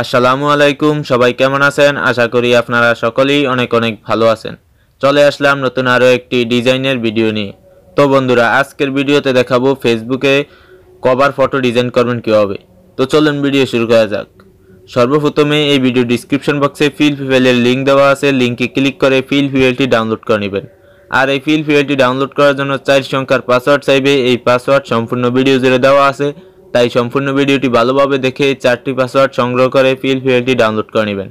আসসালামু আলাইকুম সবাই কেমন আছেন আশা করি আপনারা সকলেই অনেক অনেক ভালো আছেন চলে আসলাম নতুন আরও একটি ডিজাইনের ভিডিও নিয়ে তো বন্ধুরা আজকের ভিডিওতে দেখাবো ফেসবুকে কভার ফটো ডিজাইন করবেন কীভাবে তো চলুন ভিডিও শুরু করা যাক সর্বপ্রথমে এই ভিডিও ডিসক্রিপশন বক্সে ফিল ফিউয়েলের লিঙ্ক দেওয়া আছে লিঙ্কে ক্লিক করে ফিল ফিউয়েলটি ডাউনলোড করে নেবেন আর এই ফিল ফিউয়েলটি ডাউনলোড করার জন্য চার সংখ্যার পাসওয়ার্ড চাইবে এই পাসওয়ার্ড সম্পূর্ণ ভিডিও জুড়ে দেওয়া আছে তাই সম্পূর্ণ ভিডিওটি ভালোভাবে দেখে চারটি পাসওয়ার্ড সংগ্রহ করে পিএল ফিএলটি ডাউনলোড করে নেবেন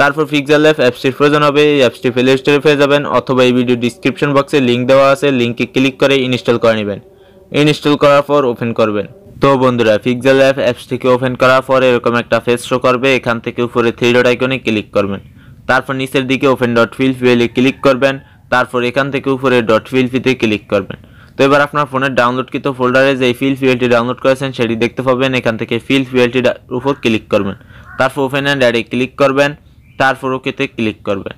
তারপর পিক্সেল অ্যাপ অ্যাপসটির প্রয়োজন হবে এই অ্যাপসটি প্লে স্টোরে পেয়ে যাবেন অথবা এই ভিডিও ডিসক্রিপশন বক্সে লিঙ্ক দেওয়া আছে লিঙ্কে ক্লিক করে ইনস্টল করে নেবেন ইনস্টল করার পর ওপেন করবেন তো বন্ধুরা ফিক্সাল অ্যাপ অ্যাপসটিকে ওপেন করার পর এরকম একটা ফেস শো করবে এখান থেকে উপরে থ্রি ডট আইকনে ক্লিক করবেন তারপর নিচের দিকে ওপেন ডট ফিল ফিলে ক্লিক করবেন তারপর এখান থেকে উপরে ডট ফিলফিতে ক্লিক করবেন তো এবার আপনার ফোনের ডাউনলোডকৃত ফোল্ডারে যে ফিল পিএলটি ডাউনলোড করেছেন সেটি দেখতে পাবেন এখান থেকে ফিল পিএলটির উপর ক্লিক করবেন তারপর ওপেন অ্যান্ড অ্যাডে ক্লিক করবেন তারপর ওকেতে ক্লিক করবেন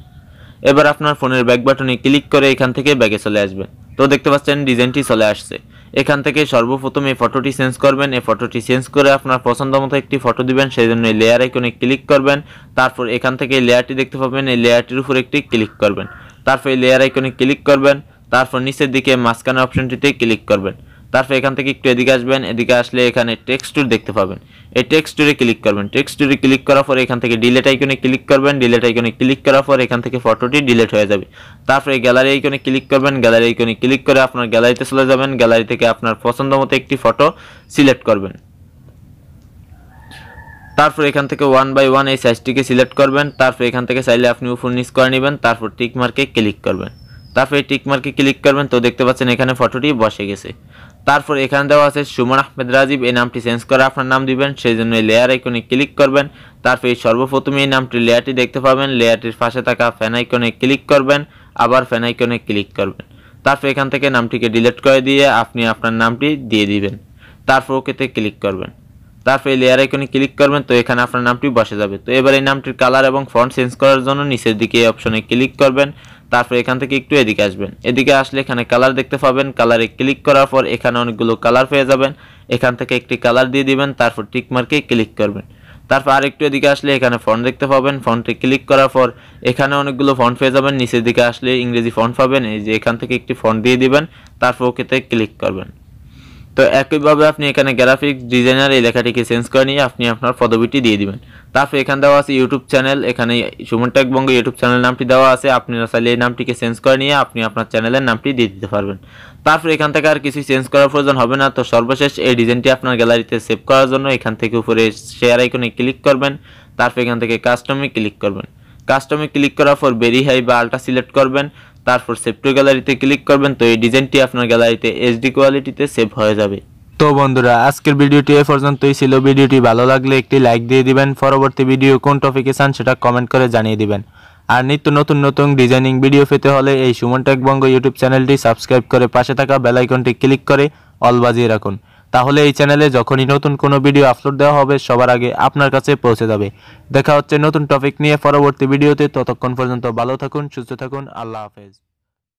এবার আপনার ফোনের ব্যাক বাটনে ক্লিক করে এখান থেকে ব্যাগে চলে আসবেন তো দেখতে পাচ্ছেন ডিজাইনটি চলে আসছে এখান থেকে সর্বপ্রথম এই ফটোটি চেঞ্জ করবেন এই ফটোটি চেঞ্জ করে আপনার পছন্দ মতো একটি ফটো দিবেন সেই জন্য এই লেয়ার আইকনে ক্লিক করবেন তারপর এখান থেকে লেয়ারটি দেখতে পাবেন এই লেয়ারটির উপর একটি ক্লিক করবেন তারপর এই লেয়ার আইকনে ক্লিক করবেন তারপর নিচের দিকে মাঝখানে অপশনটিতে ক্লিক করবেন তারপর এখান থেকে একটু এদিকে আসবেন এদিকে আসলে এখানে টেক্সট টুর দেখতে পাবেন এই টেক্সট টুরে ক্লিক করবেন টেক্সট টুরে ক্লিক করার পর এখান থেকে ডিলেট আইকনে ক্লিক করবেন ডিলেট আইকনে ক্লিক করার পর এখান থেকে ফটোটি ডিলেট হয়ে যাবে তারপরে গ্যালারি আইকনে ক্লিক করবেন গ্যালারি আইকনে ক্লিক করে আপনার গ্যালারিতে চলে যাবেন গ্যালারি থেকে আপনার পছন্দ মতো একটি ফটো সিলেক্ট করবেন তারপর এখান থেকে ওয়ান বাই ওয়ান এই সাইজটিকে সিলেক্ট করবেন তারপর এখান থেকে চাইলে আপনি উপর নিচ করে নেবেন তারপর টিক মার্কে ক্লিক করবেন তারপরে টিকমার্কে ক্লিক করবেন তো দেখতে পাচ্ছেন এখানে ফটোটি বসে গেছে তারপর এখানে দেওয়া আছে সুমন আহমেদ রাজীব এই নামটি চেঞ্জ করে আপনার নাম দিবেন সেই জন্য এই লেয়ার আইকনে ক্লিক করবেন তারপর এই সর্বপ্রথমে এই নামটি লেয়ারটি দেখতে পাবেন লেয়ারটির পাশে থাকা ফ্যান আইকনে ক্লিক করবেন আবার ফ্যান আইকনে ক্লিক করবেন তারপর এখান থেকে নামটিকে ডিলিট করে দিয়ে আপনি আপনার নামটি দিয়ে দিবেন তারপর ওকেতে ক্লিক করবেন তারপর এই লেয়ার আইকনে ক্লিক করবেন তো এখানে আপনার নামটি বসে যাবে তো এবার এই নামটির কালার এবং ফন্ট চেঞ্জ করার জন্য নিচের দিকে এই অপশনে ক্লিক করবেন তারপর এখান থেকে একটু এদিকে আসবেন এদিকে আসলে এখানে কালার দেখতে পাবেন কালারে ক্লিক করার পর এখানে অনেকগুলো কালার পেয়ে যাবেন এখান থেকে একটি কালার দিয়ে দিবেন তারপর টিক মার্কে ক্লিক করবেন তারপর আরেকটু এদিকে আসলে এখানে ফন্ট দেখতে পাবেন ফোনটি ক্লিক করার পর এখানে অনেকগুলো ফোন পেয়ে যাবেন নিচের দিকে আসলে ইংরেজি ফোন পাবেন এই যে এখান থেকে একটি ফন্ট দিয়ে দিবেন তারপর ওকেতে ক্লিক করবেন তো একইভাবে আপনি এখানে গ্রাফিক ডিজাইনার এই লেখাটিকে চেঞ্জ করে নিয়ে আপনি আপনার পদবিটি দিয়ে দিবেন তারপর এখানে দেওয়া আছে ইউটিউব চ্যানেল এখানে সুমন টেকবঙ্গ ইউটিউব চ্যানেল নামটি দেওয়া আছে আপনারা চাইলে এই নামটিকে চেঞ্জ করে নিয়ে আপনি আপনার চ্যানেলের নামটি দিয়ে দিতে পারবেন তারপর এখান থেকে আর কিছু চেঞ্জ করার প্রয়োজন হবে না তো সর্বশেষ এই ডিজাইনটি আপনার গ্যালারিতে সেভ করার জন্য এখান থেকে উপরে শেয়ার আইকনে ক্লিক করবেন তারপর এখান থেকে কাস্টমে ক্লিক করবেন কাস্টমে ক্লিক করার পর বেরি হাই বা আল্ট্রা সিলেক্ট করবেন তারপর সেভ টু গ্যালারিতে ক্লিক করবেন তো এই ডিজাইনটি আপনার গ্যালারিতে এইচডি কোয়ালিটিতে সেভ হয়ে যাবে তো বন্ধুরা আজকের ভিডিওটি এ পর্যন্তই ছিল ভিডিওটি ভালো লাগলে একটি লাইক দিয়ে দিবেন পরবর্তী ভিডিও কোন টপিকে চান সেটা কমেন্ট করে জানিয়ে দিবেন আর নিত্য নতুন নতুন ডিজাইনিং ভিডিও পেতে হলে এই সুমন টেকবঙ্গ বঙ্গ ইউটিউব চ্যানেলটি সাবস্ক্রাইব করে পাশে থাকা বেলাইকনটি ক্লিক করে অল বাজিয়ে রাখুন তাহলে এই চ্যানেলে যখনই নতুন কোনো ভিডিও আপলোড দেওয়া হবে সবার আগে আপনার কাছে পৌঁছে যাবে দেখা হচ্ছে নতুন টপিক নিয়ে পরবর্তী ভিডিওতে ততক্ষণ পর্যন্ত ভালো থাকুন সুস্থ থাকুন আল্লাহ হাফেজ